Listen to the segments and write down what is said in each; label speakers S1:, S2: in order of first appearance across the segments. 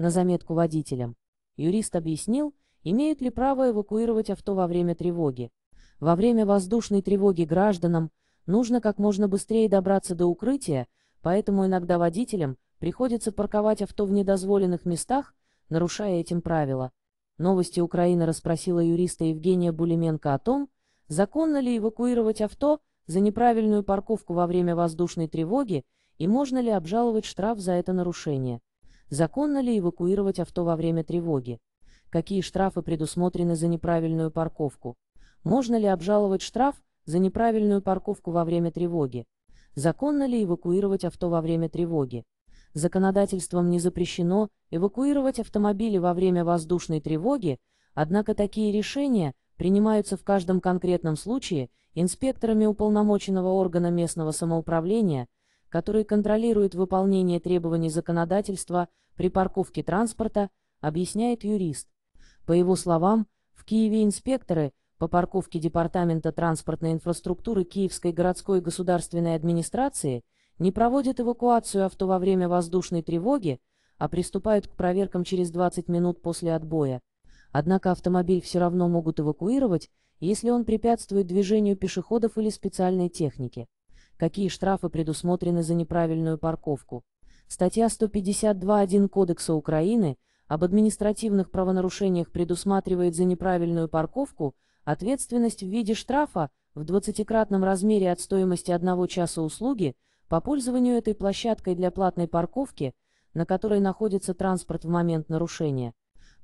S1: На заметку водителям. Юрист объяснил, имеют ли право эвакуировать авто во время тревоги. Во время воздушной тревоги гражданам нужно как можно быстрее добраться до укрытия, поэтому иногда водителям приходится парковать авто в недозволенных местах, нарушая этим правила. Новости Украины расспросила юриста Евгения Булименко о том, законно ли эвакуировать авто за неправильную парковку во время воздушной тревоги и можно ли обжаловать штраф за это нарушение. Законно ли эвакуировать авто во время тревоги? Какие штрафы предусмотрены за неправильную парковку? Можно ли обжаловать штраф за неправильную парковку во время тревоги? Законно ли эвакуировать авто во время тревоги? Законодательством не запрещено эвакуировать автомобили во время воздушной тревоги, однако такие решения принимаются в каждом конкретном случае инспекторами уполномоченного органа местного самоуправления – который контролирует выполнение требований законодательства при парковке транспорта, объясняет юрист. По его словам, в Киеве инспекторы по парковке Департамента транспортной инфраструктуры Киевской городской государственной администрации не проводят эвакуацию авто во время воздушной тревоги, а приступают к проверкам через 20 минут после отбоя. Однако автомобиль все равно могут эвакуировать, если он препятствует движению пешеходов или специальной техники какие штрафы предусмотрены за неправильную парковку. Статья 152.1 Кодекса Украины об административных правонарушениях предусматривает за неправильную парковку ответственность в виде штрафа в 20-кратном размере от стоимости одного часа услуги по пользованию этой площадкой для платной парковки, на которой находится транспорт в момент нарушения.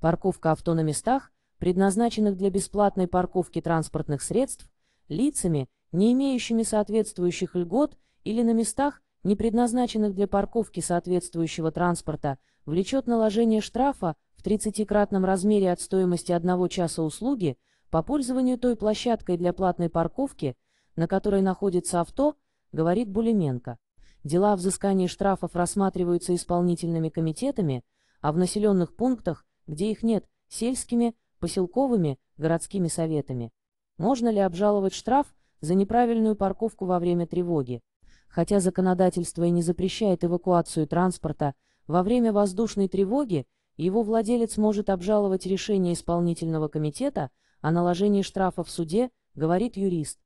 S1: Парковка авто на местах, предназначенных для бесплатной парковки транспортных средств, лицами, не имеющими соответствующих льгот или на местах, не предназначенных для парковки соответствующего транспорта, влечет наложение штрафа в 30-кратном размере от стоимости одного часа услуги по пользованию той площадкой для платной парковки, на которой находится авто, говорит Булименко. Дела о взыскании штрафов рассматриваются исполнительными комитетами, а в населенных пунктах, где их нет, сельскими, поселковыми, городскими советами. Можно ли обжаловать штраф, за неправильную парковку во время тревоги. Хотя законодательство и не запрещает эвакуацию транспорта, во время воздушной тревоги его владелец может обжаловать решение исполнительного комитета о наложении штрафа в суде, говорит юрист.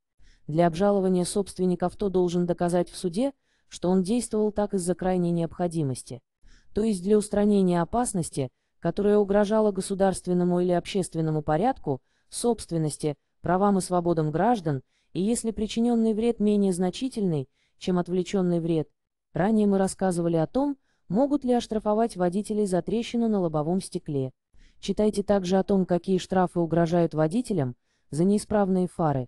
S1: Для обжалования собственник авто должен доказать в суде, что он действовал так из-за крайней необходимости. То есть для устранения опасности, которая угрожала государственному или общественному порядку, собственности, правам и свободам граждан, и если причиненный вред менее значительный, чем отвлеченный вред, ранее мы рассказывали о том, могут ли оштрафовать водителей за трещину на лобовом стекле. Читайте также о том, какие штрафы угрожают водителям за неисправные фары,